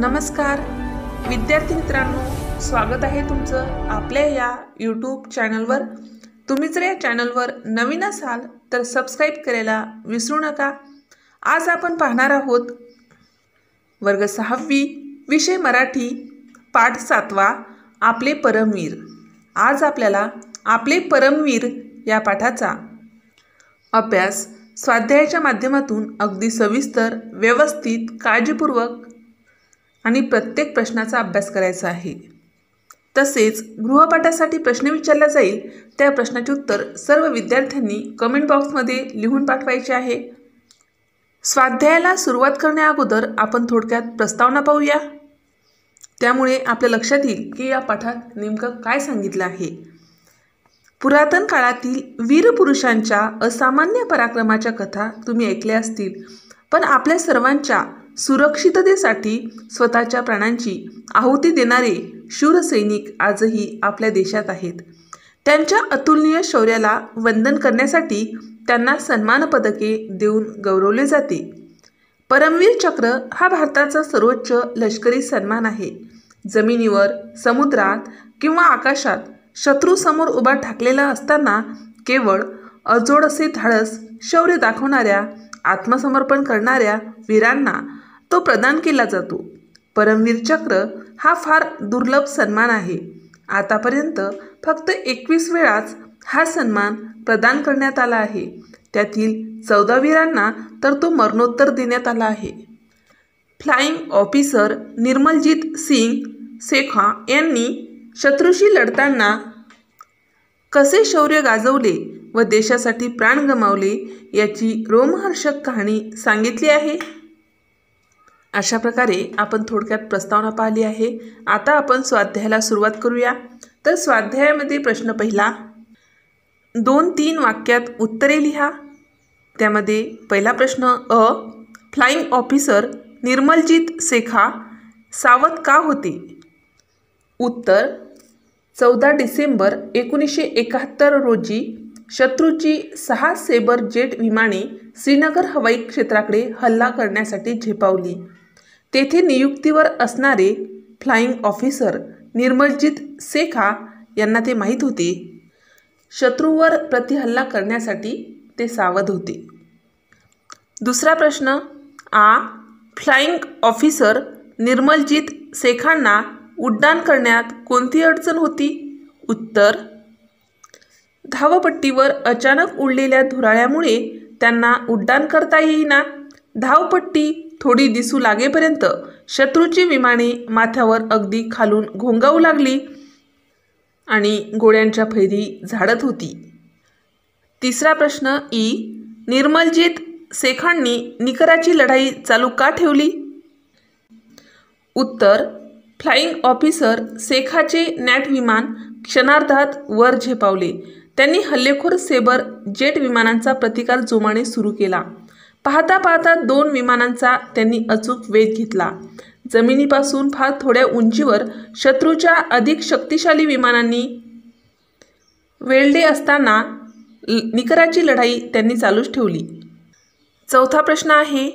नमस्कार विद्यार्थी मित्रांनो स्वागत आहे तुमचं आपल्या या यूट्यूब चॅनलवर तुम्ही जर या चॅनलवर नवीन असाल तर सबस्क्राईब करायला विसरू नका आज आपण पाहणार आहोत वर्ग सहावी विषय मराठी पाठ सातवा आपले परमवीर आज आपल्याला आपले परमवीर या पाठाचा अभ्यास स्वाध्यायाच्या माध्यमातून अगदी सविस्तर व्यवस्थित काळजीपूर्वक आणि प्रत्येक प्रश्नाचा अभ्यास करायचा आहे तसेच गृहपाठासाठी प्रश्न विचारला जाईल त्या प्रश्नाचे उत्तर सर्व विद्यार्थ्यांनी कमेंट बॉक्समध्ये लिहून पाठवायचे आहे स्वाध्यायाला सुरुवात करण्याअगोदर आपण थोडक्यात प्रस्तावना पाहूया त्यामुळे आपल्या लक्षात येईल की या पाठात नेमकं काय सांगितलं आहे पुरातन काळातील वीर पुरुषांच्या असामान्य पराक्रमाच्या कथा तुम्ही ऐकल्या असतील पण आपल्या सर्वांच्या सुरक्षिततेसाठी स्वतःच्या प्राणांची आहुती देणारे शूर सैनिक आजही आपल्या देशात आहेत त्यांच्या अतुलनीय शौर्याला वंदन करण्यासाठी त्यांना सन्मान पदके देऊन गौरवले जाते परमवीर चक्र हा भारताचा सर्वोच्च लष्करी सन्मान आहे जमिनीवर समुद्रात किंवा आकाशात शत्रूसमोर उभा ठाकलेला असताना केवळ अजोड असे धाडस शौर्य दाखवणाऱ्या आत्मसमर्पण करणाऱ्या वीरांना तो प्रदान केला जातो परमवीर चक्र हा फार दुर्लभ सन्मान आहे आतापर्यंत फक्त एकवीस वेळाच हा सन्मान प्रदान करण्यात आला आहे त्यातील चौदा वीरांना तर तो मरणोत्तर देण्यात आला आहे फ्लाईंग ऑफिसर निर्मलजीत सिंग सेखा यांनी शत्रूशी लढताना कसे शौर्य गाजवले व देशासाठी प्राण गमावले याची रोमहर्षक कहाणी सांगितली आहे अशा प्रकारे आपण थोडक्यात प्रस्तावना पाहिली आहे आता आपण स्वाध्यायाला सुरुवात करूया तर स्वाध्यायामध्ये प्रश्न पहिला दोन तीन वाक्यात उत्तरे लिहा त्यामध्ये पहिला प्रश्न अ फ्लाईंग ऑफिसर निर्मलजीत शेखा सावध का होते उत्तर चौदा डिसेंबर एकोणीसशे एकाहत्तर रोजी शत्रूची सहा सेबर जेट विमाने श्रीनगर हवाई क्षेत्राकडे हल्ला करण्यासाठी झेपावली तेथे नियुक्तीवर असणारे फ्लाईंग ऑफिसर निर्मलजीत सेखा यांना ते माहीत होते शत्रूवर प्रतिहल्ला करण्यासाठी ते सावध होते दुसरा प्रश्न आ फ्लाईंग ऑफिसर निर्मलजीत सेखांना उड्डाण करण्यात कोणती अडचण होती उत्तर धावपट्टीवर अचानक उडलेल्या धुराळ्यामुळे त्यांना उड्डाण करता येईना धावपट्टी थोडी दिसू लागेपर्यंत शत्रूची विमाने माथ्यावर अगदी खालून घोंगावू लागली आणि गोळ्यांच्या फैरी झाडत होती तिसरा प्रश्न ई निर्मलजीत सेखांनी निकराची लढाई चालू का ठेवली उत्तर फ्लाईंग ऑफिसर सेखाचे नॅट विमान क्षणार्धात वर झेपावले त्यांनी हल्लेखोर सेबर जेट विमानांचा प्रतिकार जोमाने सुरू केला पाहता पाहता दोन विमानांचा त्यांनी अचूक वेध घेतला जमिनीपासून फार थोड्या उंचीवर शत्रूच्या अधिक शक्तिशाली विमानांनी वेळले असताना निकराची लढाई त्यांनी चालूच ठेवली चौथा प्रश्न आहे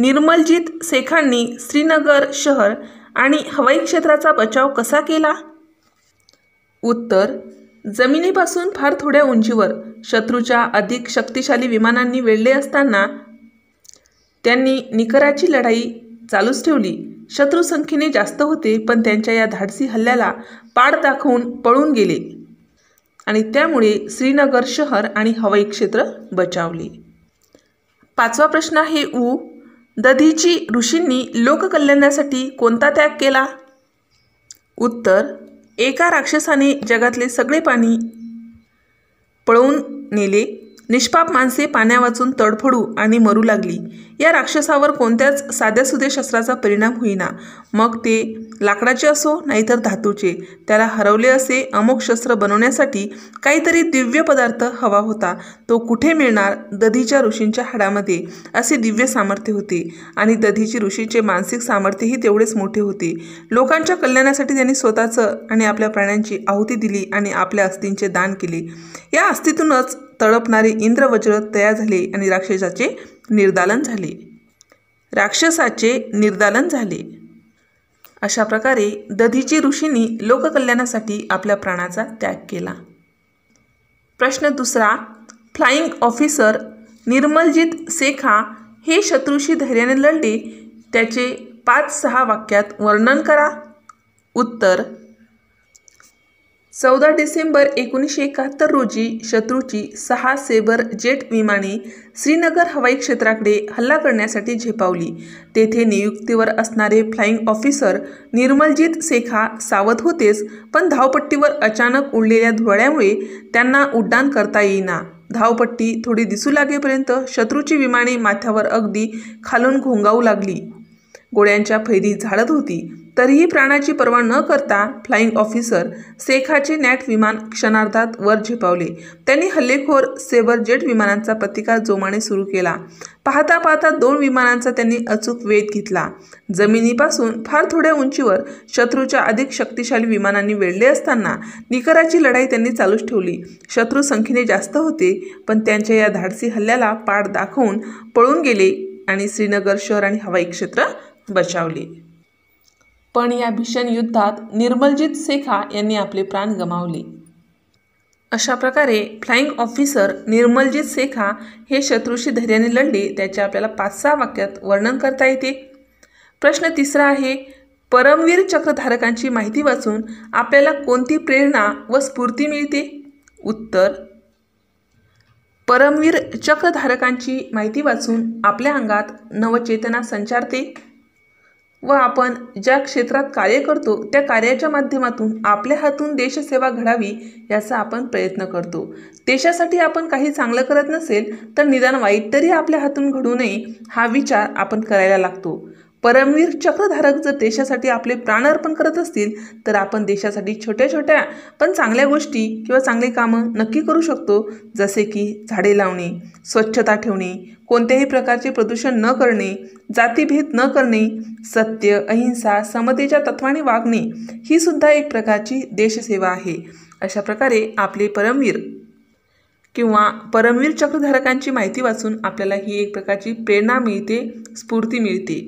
निर्मलजीत शेखांनी श्रीनगर शहर आणि हवाई क्षेत्राचा बचाव कसा केला उत्तर जमिनीपासून फार थोड्या उंचीवर शत्रूच्या अधिक शक्तिशाली विमानांनी वेढले असताना त्यांनी निकराची लढाई चालूच ठेवली शत्रू संख्येने जास्त होते पण त्यांच्या या धाडसी हल्ल्याला पाड दाखवून पळून गेले आणि त्यामुळे श्रीनगर शहर आणि हवाई क्षेत्र बचावले पाचवा प्रश्न आहे ऊ दधीची ऋषींनी लोककल्याणासाठी कोणता त्याग केला उत्तर एका राक्षसाने जगातले सगळे पाणी पळवून नेले निष्पाप माणसे वाचून तडफडू आणि मरू लागली या राक्षसावर कोणत्याच साध्यासुदे शस्त्राचा परिणाम होईना मग ते लाकडाचे असो नाहीतर धातूचे त्याला हरवले असे अमोक शस्त्र बनवण्यासाठी काहीतरी दिव्य पदार्थ हवा होता तो कुठे मिळणार दधीच्या ऋषींच्या हाडामध्ये असे दिव्य सामर्थ्य होते आणि दधीची ऋषीचे मानसिक सामर्थ्यही तेवढेच मोठे होते लोकांच्या कल्याणासाठी त्यांनी स्वतःचं आणि आपल्या प्राण्यांची आहुती दिली आणि आपल्या अस्थींचे दान केले या अस्थीतूनच तळपणारे इंद्रवज्र तयार झाले आणि राक्षसाचे निर्दालन झाले राक्षसाचे निर्दालन झाले अशा प्रकारे दधीची ऋषींनी लोककल्याणासाठी आपल्या प्राणाचा त्याग केला प्रश्न दुसरा फ्लाइंग ऑफिसर निर्मलजीत सेखा हे शत्रूशी धैर्याने लढले त्याचे पाच सहा वाक्यात वर्णन करा उत्तर चौदा डिसेंबर एकोणीसशे एकाहत्तर रोजी शत्रूची सहा सेबर जेट विमाने श्रीनगर हवाई क्षेत्राकडे हल्ला करण्यासाठी झेपावली तेथे नियुक्तीवर असणारे फ्लाईंग ऑफिसर निर्मलजीत शेखा सावध होतेच पण धावपट्टीवर अचानक उडलेल्या धुळ्यामुळे त्यांना उड्डाण करता येईना धावपट्टी थोडी दिसू लागेपर्यंत शत्रूची विमाने माथ्यावर अगदी खालून घोंगावू लागली गोळ्यांच्या फैरी झाडत होती तरीही प्राणाची पर्वा न करता फ्लाईंग ऑफिसर सेखाचे नॅट विमान क्षणार्धात वर झेपावले त्यांनी हल्लेखोर सेबर जेट विमानांचा प्रतिकार जोमाने सुरू केला पाहता पाहता दोन विमानांचा त्यांनी अचूक वेध घेतला जमिनीपासून फार थोड्या उंचीवर शत्रूच्या अधिक शक्तिशाली विमानांनी वेढले असताना निकराची लढाई त्यांनी चालूच ठेवली शत्रू संख्येने जास्त होते पण त्यांच्या या धाडसी हल्ल्याला पाठ दाखवून पळून गेले आणि श्रीनगर शहर आणि हवाई क्षेत्र बचावले पण या भीषण युद्धात निर्मलजीत सेखा यांनी आपले प्राण गमावले अशा प्रकारे फ्लाईंग ऑफिसर निर्मलजीत सेखा हे शत्रूशी धैर्याने लढले त्याचे आपल्याला पाच सहा वाक्यात वर्णन करता येते प्रश्न तिसरा आहे परमवीर चक्रधारकांची माहिती वाचून आपल्याला कोणती प्रेरणा व स्फूर्ती मिळते उत्तर परमवीर चक्रधारकांची माहिती वाचून आपल्या अंगात नवचेतना संचारते व आपण ज्या क्षेत्रात कार्य करतो त्या कार्याच्या माध्यमातून आपल्या हातून देशसेवा घडावी याचा आपण प्रयत्न करतो देशासाठी आपण काही चांगलं करत नसेल तर निदान वाईट तरी आपल्या हातून घडू नये हा विचार आपण करायला लागतो परमवीर चक्रधारक जर देशासाठी आपले प्राण अर्पण करत असतील तर आपण देशासाठी छोट्या छोट्या पण चांगल्या गोष्टी किंवा चांगली कामं नक्की करू शकतो जसे की झाडे लावणे स्वच्छता ठेवणे कोणत्याही प्रकारचे प्रदूषण न करणे जातीभेद न करणे सत्य अहिंसा समतेच्या तत्वाने वागणे ही सुद्धा एक प्रकारची देशसेवा आहे अशा प्रकारे आपले परमवीर किंवा परमवीर चक्रधारकांची माहिती वाचून आपल्याला ही एक प्रकारची प्रेरणा मिळते स्फूर्ती मिळते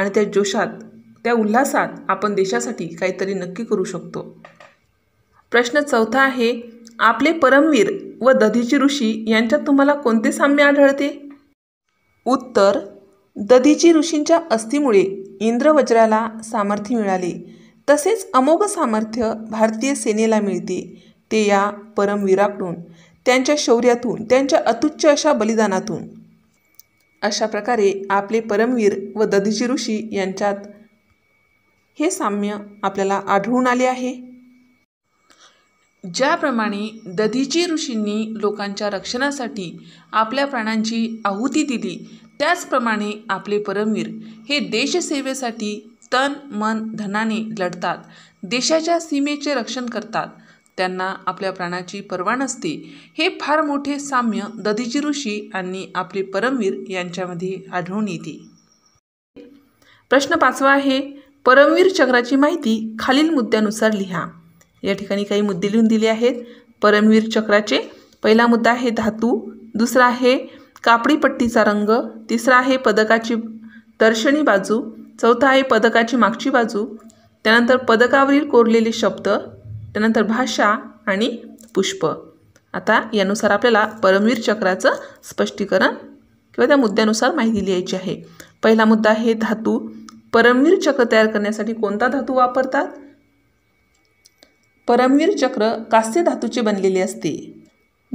आणि त्या जोशात त्या उल्हासात आपण देशासाठी काहीतरी नक्की करू शकतो प्रश्न चौथा आहे आपले परमवीर व दधीची ऋषी यांच्यात तुम्हाला कोणते साम्य आढळते उत्तर दधीची ऋषींच्या अस्थीमुळे इंद्रवज्राला सामर्थ्य मिळाले तसेच अमोघ सामर्थ्य भारतीय सेनेला मिळते ते या परमवीराकडून त्यांच्या शौर्यातून त्यांच्या अतुच्च अशा बलिदानातून अशा प्रकारे आपले परमवीर व दधीची ऋषी यांच्यात हे साम्य आपल्याला आढळून आले आहे ज्याप्रमाणे दधीची ऋषींनी लोकांच्या रक्षणासाठी आपल्या प्राणांची आहुती दिली त्याचप्रमाणे आपले परमवीर हे देशसेवेसाठी तन मन धनाने लढतात देशाच्या सीमेचे रक्षण करतात त्यांना आपल्या प्राणाची पर्वा नसते हे फार मोठे साम्य दधीची ऋषी आणि आपले परमवीर यांच्यामध्ये आढळून येते प्रश्न पाचवा आहे परमवीर चक्राची माहिती खालील मुद्द्यानुसार लिहा या ठिकाणी काही मुद्दे लिहून दिले आहेत परमवीर चक्राचे पहिला मुद्दा आहे धातू दुसरा आहे कापडी पट्टीचा रंग तिसरा आहे पदकाची दर्शनी बाजू चौथा आहे पदकाची मागची बाजू त्यानंतर पदकावरील कोरलेले शब्द त्यानंतर भाषा आणि पुष्प आता यानुसार आपल्याला परमवीर चक्राचं स्पष्टीकरण किंवा त्या मुद्द्यानुसार माहिती लिहायची आहे पहिला मुद्दा आहे धातू परमवीर चक्र तयार करण्यासाठी कोणता धातू वापरतात परमवीर चक्र कास्य धातूचे बनलेले असते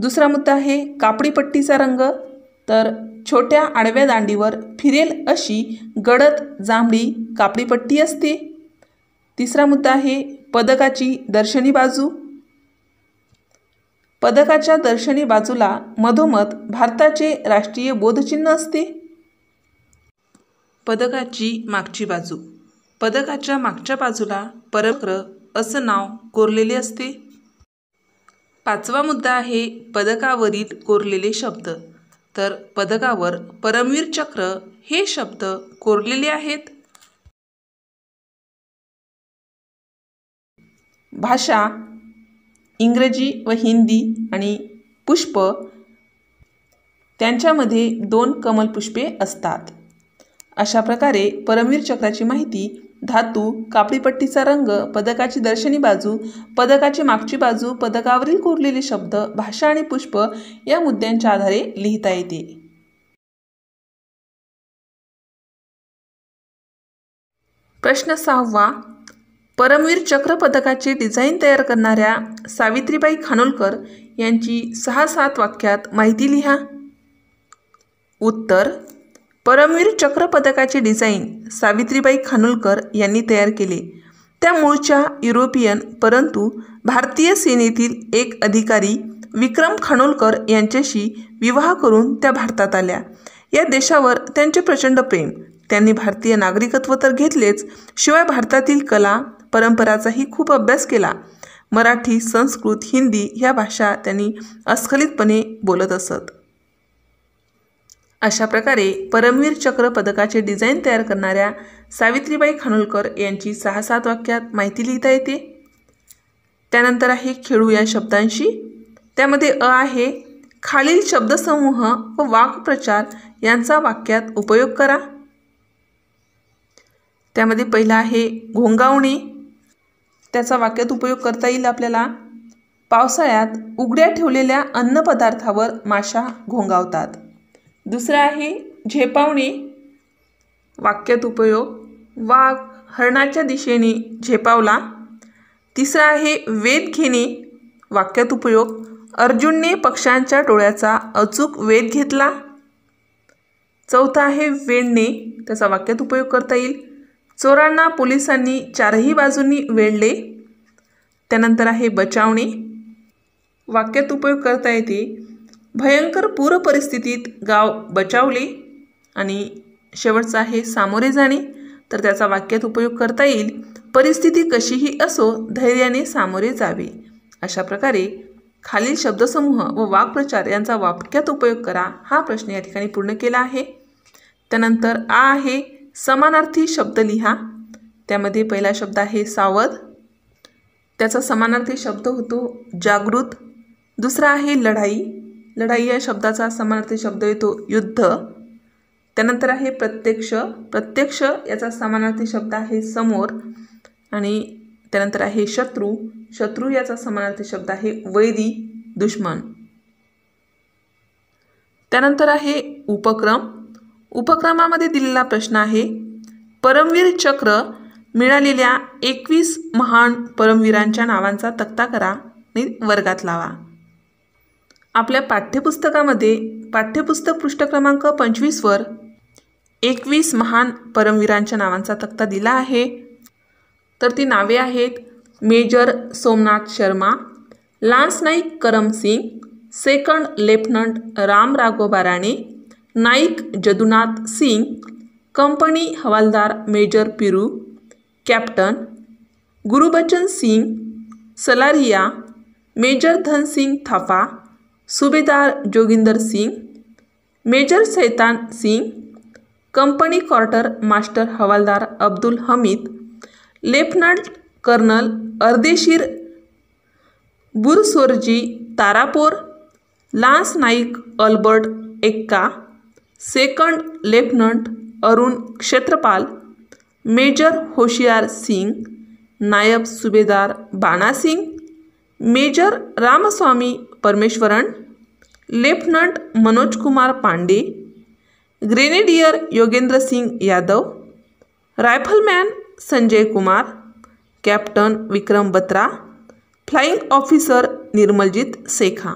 दुसरा मुद्दा आहे कापडी पट्टीचा रंग तर छोट्या आडव्या दांडीवर फिरेल अशी गडद जांभळी कापडी पट्टी असते तिसरा मुद्दा आहे पदकाची दर्शनी बाजू पदकाच्या दर्शनी बाजूला मधोमध भारताचे राष्ट्रीय बोधचिन्ह असते पदकाची मागची बाजू पदकाच्या मागच्या बाजूला परक्र असं नाव कोरलेले असते पाचवा मुद्दा आहे पदकावरील कोरलेले शब्द तर पदकावर परमवीर चक्र हे शब्द कोरलेले आहेत भाषा इंग्रजी व हिंदी आणि पुष्प त्यांच्यामध्ये दोन कमलपुष्पे असतात अशा प्रकारे परमवीर चक्राची माहिती धातू कापडीपट्टीचा रंग पदकाची दर्शनी बाजू पदकाची मागची बाजू पदकावरील कोरलेले शब्द भाषा आणि पुष्प या मुद्द्यांच्या आधारे लिहिता येते प्रश्न सहावा परमवीर चक्र पदकाचे डिझाईन तयार करणाऱ्या सावित्रीबाई खानोलकर यांची सहा सात वाक्यात माहिती लिहा उत्तर परमवीर चक्र पदकाचे डिझाईन सावित्रीबाई खानोलकर यांनी तयार केले त्या मूळच्या युरोपियन परंतु भारतीय सेनेतील एक अधिकारी विक्रम खानोलकर यांच्याशी विवाह करून त्या भारतात आल्या या देशावर त्यांचे प्रचंड प्रेम त्यांनी भारतीय नागरिकत्व तर घेतलेच शिवाय भारतातील कला परंपराचाही खूप अभ्यास केला मराठी संस्कृत हिंदी ह्या भाषा त्यांनी अस्खलितपणे बोलत असत अशा प्रकारे परमवीर चक्र पदकाचे डिझाईन तयार करणाऱ्या सावित्रीबाई खानोलकर यांची सहा सात वाक्यात माहिती लिहिता येते त्यानंतर आहे खेळू या शब्दांशी त्यामध्ये अ आहे खालील शब्दसमूह व वाक्प्रचार यांचा वाक्यात उपयोग करा त्यामध्ये पहिला आहे घोंगावणी त्याचा वाक्यात उपयोग करता येईल आपल्याला पावसाळ्यात उघड्या ठेवलेल्या अन्नपदार्थावर माशा घोंगावतात दुसरं आहे झेपावणे वाक्यात उपयोग वाघ हरणाच्या दिशेने झेपावला तिसरा आहे वेद घेणे वाक्यात उपयोग अर्जुनने पक्ष्यांच्या डोळ्याचा अचूक वेध घेतला चौथा आहे वेणणे त्याचा वाक्यात उपयोग करता येईल चोरांना पोलिसांनी चारही बाजूंनी वेढले त्यानंतर आहे बचावणे वाक्यात उपयोग करता येते भयंकर पूर परिस्थितीत गाव बचावले आणि शेवटचं आहे सामोरे जाणे तर त्याचा वाक्यात उपयोग करता येईल परिस्थिती कशीही असो धैर्याने सामोरे जावे अशा प्रकारे खालील शब्दसमूह व वाक्प्रचार यांचा वाक्यात उपयोग करा हा प्रश्न या ठिकाणी पूर्ण केला आहे त्यानंतर आ आहे समानार्थी शब्द लिहा त्यामध्ये पहिला शब्द आहे सावध त्याचा समानार्थी शब्द होतो जागृत दुसरा आहे लढाई लढाई या शब्दाचा समानार्थी शब्द येतो युद्ध त्यानंतर आहे प्रत्यक्ष प्रत्यक्ष याचा समानार्थी शब्द आहे समोर आणि त्यानंतर आहे शत्रू शत्रू याचा समानार्थी शब्द आहे वैदी दुश्मन त्यानंतर आहे उपक्रम उपक्रमामध्ये दिलेला प्रश्न आहे परमवीर चक्र मिळालेल्या एकवीस महान परमवीरांच्या नावांचा तक्ता करा आणि वर्गात लावा आपल्या पाठ्यपुस्तकामध्ये पाठ्यपुस्तक पृष्ठक्रमांक पंचवीसवर एकवीस महान परमवीरांच्या नावांचा तक्ता दिला आहे तर ती नावे आहेत major Somnath Sharma lance Naik Karam Singh second lieutenant Ram Raghoba Rane Naik Jadunath Singh company havildar major Piru captain Gurbachan Singh Salaria major Dhan Singh थापा सूबेदार जोगिंदर सिंह मेजर सैतान सिंह company quarter master havildar Abdul Hamid lieutenant colonel Ardeshir Burzorji Tarapore lance Naik Albert Ekka second lieutenant Arun Khetarpal major Hoshiar Singh Naib Subedar Bana Singh major Ramaswamy Parameswaran lieutenant Manoj Kumar Pandey grenadier Yogendra Singh Yadav rifleman Sanjay Kumar captain Vikram Batra flying officer Nirmaljit Sekhon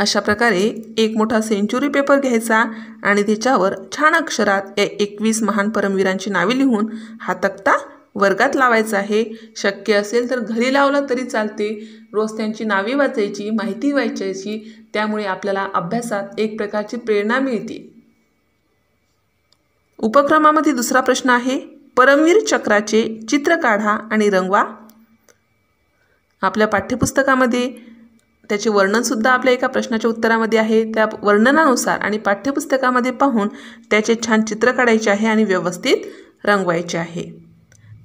अशा प्रकारे एक मोठा सेंच्युरी पेपर घ्यायचा आणि त्याच्यावर छान अक्षरात या एकवीस महान परमवीरांची नावे लिहून हा तक्ता वर्गात लावायचा आहे शक्य असेल तर घरी लावला तरी चालते रोज त्यांची नावे वाचायची माहिती वाचायची त्यामुळे आपल्याला अभ्यासात एक प्रकारची प्रेरणा मिळते उपक्रमामध्ये दुसरा प्रश्न आहे परमवीर चक्राचे चित्र काढा आणि रंगवा आपल्या पाठ्यपुस्तकामध्ये त्याचे वर्णनसुद्धा आपल्या एका प्रश्नाच्या उत्तरामध्ये आहे त्या वर्णनानुसार आणि पाठ्यपुस्तकामध्ये पाहून त्याचे छान चित्र काढायचे आहे आणि व्यवस्थित रंगवायचे आहे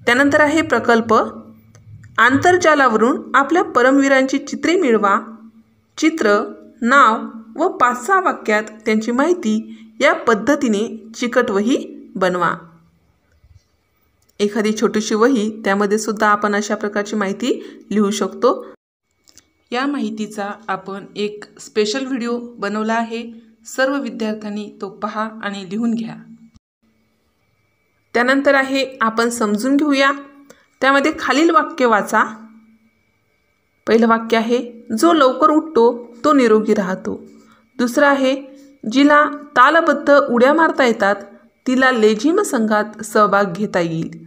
त्यानंतर आहे प्रकल्प आंतरजालावरून आपल्या परमवीरांची चित्रे मिळवा चित्र नाव व पाच सहा वाक्यात त्यांची माहिती या पद्धतीने चिकट वही बनवा एखादी छोटीशी वही त्यामध्ये सुद्धा आपण अशा प्रकारची माहिती लिहू शकतो या माहितीचा आपण एक स्पेशल व्हिडिओ बनवला आहे सर्व विद्यार्थ्यांनी तो पहा आणि लिहून घ्या त्यानंतर आहे आपण समजून घेऊया त्यामध्ये खालील वाक्य वाचा पहिलं वाक्य आहे जो लवकर उठतो तो निरोगी राहतो दुसरं आहे जिला तालबद्ध उड्या मारता येतात तिला लेझिम संघात सहभाग घेता येईल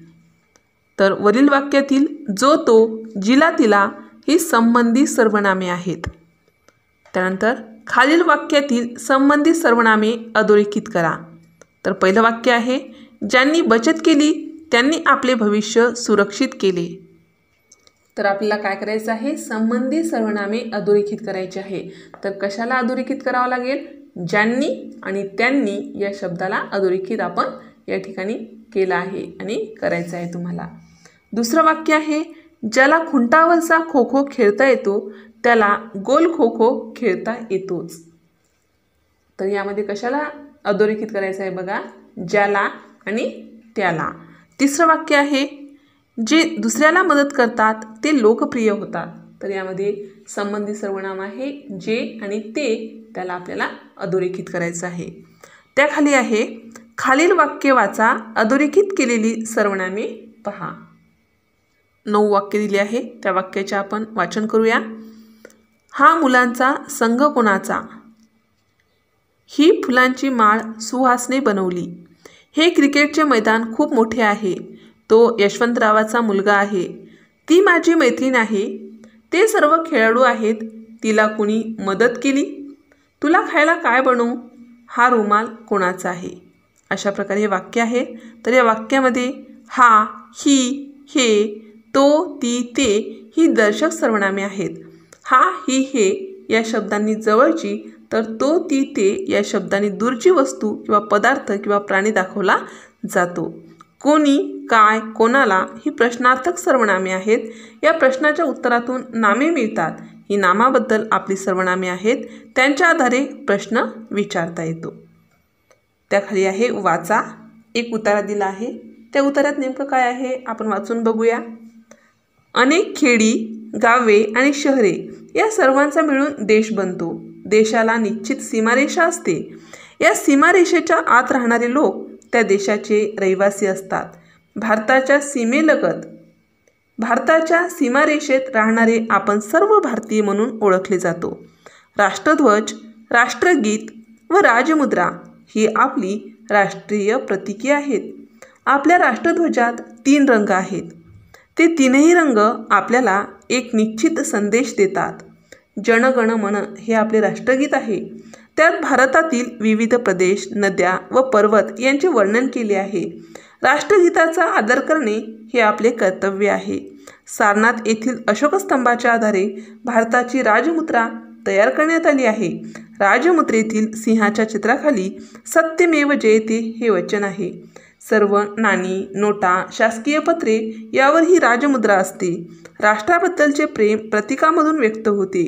तर वरील वाक्यातील जो तो जिला तिला ही संबंधी सर्वनामे आहेत त्यानंतर खालील वाक्यातील संबंधित सर्वनामे अधोरेखित करा तर पहिलं वाक्य आहे ज्यांनी बचत केली त्यांनी आपले भविष्य सुरक्षित केले तर आपल्याला काय करायचं आहे संबंधित सर्वनामे अधोरेखित करायचे आहे तर कशाला अधोरेखित करावं लागेल ज्यांनी आणि त्यांनी या शब्दाला अधोरेखित आपण या ठिकाणी केलं आहे आणि करायचं आहे तुम्हाला दुसरं वाक्य आहे ज्याला खुंटावरचा खो खो खेळता येतो त्याला गोल खो खो खेळता येतोच तर यामध्ये कशाला अधोरेखित करायचं आहे बघा ज्याला आणि त्याला तिसरं वाक्य आहे जे दुसऱ्याला मदत करतात ते लोकप्रिय होतात तर यामध्ये संबंधित सर्वनाम आहे जे आणि ते त्याला आपल्याला अधोरेखित करायचं आहे त्याखाली आहे खालील वाक्य वाचा अधोरेखित केलेली सर्वनामे पहा नऊ वाक्य दिली आहे त्या वाक्याचे आपण वाचन करूया हा मुलांचा संघ कोणाचा ही फुलांची माळ सुहासने बनवली हे क्रिकेटचे मैदान खूप मोठे आहे तो यशवंतरावाचा मुलगा आहे ती माझी मैत्रीण आहे ते सर्व खेळाडू आहेत तिला कुणी मदत केली तुला खायला काय बनवू हा रुमाल कोणाचा आहे अशा प्रकारे हे वाक्य आहे तर या वाक्यामध्ये हा ही हे तो ती ते ही दर्शक सर्वनामे आहेत हा ही हे या शब्दांनी जवळची तर तो ती ते या शब्दांनी दूरची वस्तू किंवा पदार्थ किंवा प्राणी दाखवला जातो कोणी काय कोणाला ही प्रश्नार्थक सर्वनामे आहेत या प्रश्नाच्या उत्तरातून नामे मिळतात ही नामाबद्दल आपली सर्वनामे आहेत त्यांच्या आधारे प्रश्न विचारता येतो त्याखाली आहे वाचा एक उतारा दिला आहे त्या उतारात नेमकं काय आहे आपण वाचून बघूया अनेक खेडी गावे आणि शहरे या सर्वांचा मिळून देश बनतो देशाला निश्चित सीमारेषा असते या सीमारेषेच्या आत राहणारे लोक त्या देशाचे रहिवासी असतात भारताच्या सीमेलगत भारताच्या सीमारेषेत राहणारे आपण सर्व भारतीय म्हणून ओळखले जातो राष्ट्रध्वज राष्ट्रगीत व राजमुद्रा ही आपली राष्ट्रीय प्रतीके आहेत आपल्या राष्ट्रध्वजात तीन रंग आहेत ते तीनही रंग आपल्याला एक निश्चित संदेश देतात जनगण मन हे आपले राष्ट्रगीत आहे त्यात भारतातील विविध प्रदेश नद्या व पर्वत यांचे वर्णन केले आहे राष्ट्रगीताचा आदर करणे हे आपले कर्तव्य आहे सारनाथ येथील अशोकस्तंभाच्या आधारे भारताची राजमुद्रा तयार करण्यात आली आहे राजमुद्रेतील सिंहाच्या चित्राखाली सत्यमेव जयते हे वचन आहे सर्व नाणी नोटा शासकीय पत्रे यावर ही राजमुद्रा असते राष्ट्राबद्दलचे प्रेम प्रतिकामधून व्यक्त होते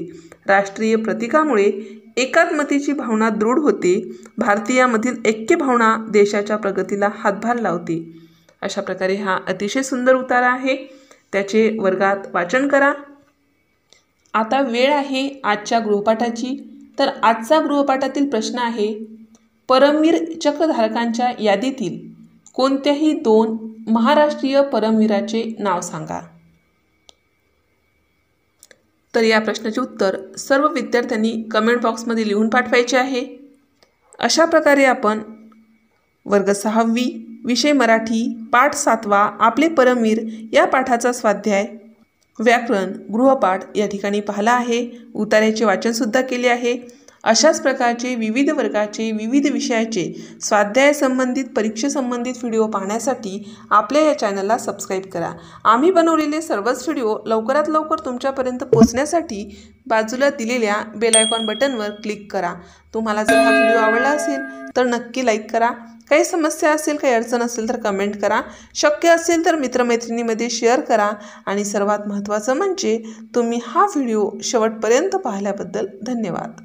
राष्ट्रीय प्रतिकामुळे एकात्मतेची भावना दृढ होते भारतीयामधील ऐक्य भावना देशाच्या प्रगतीला हातभार लावते अशा प्रकारे हा अतिशय सुंदर उतारा आहे त्याचे वर्गात वाचन करा आता वेळ आहे आजच्या गृहपाठाची तर आजचा गृहपाठातील प्रश्न आहे परमवीर चक्रधारकांच्या यादीतील कोणत्याही दोन महाराष्ट्रीय परमवीराचे नाव सांगा तर या प्रश्नाचे उत्तर सर्व विद्यार्थ्यांनी कमेंट बॉक्समध्ये लिहून पाठवायचे आहे अशा प्रकारे आपण वर्ग सहावी विषय मराठी पाठ सातवा आपले परमवीर या पाठाचा स्वाध्याय व्याकरण गृहपाठ या ठिकाणी पाहिला आहे उतार्याचे वाचनसुद्धा केले आहे अशाच प्रकारचे विविध वर्गाचे विविध विषयाचे स्वाध्यायसंबंधित परीक्षेसंबंधित व्हिडिओ पाहण्यासाठी आपल्या या चॅनलला सबस्क्राईब करा आम्ही बनवलेले सर्वच व्हिडिओ लवकरात लवकर तुमच्यापर्यंत पोहोचण्यासाठी बाजूला दिलेल्या बेलायकॉन बटनवर क्लिक करा तुम्हाला जर हा व्हिडिओ आवडला असेल तर नक्की लाईक करा काही समस्या असेल काही अडचण असेल तर कमेंट करा शक्य असेल तर मित्रमैत्रिणीमध्ये शेअर करा आणि सर्वात महत्त्वाचं म्हणजे तुम्ही हा व्हिडिओ शेवटपर्यंत पाहिल्याबद्दल धन्यवाद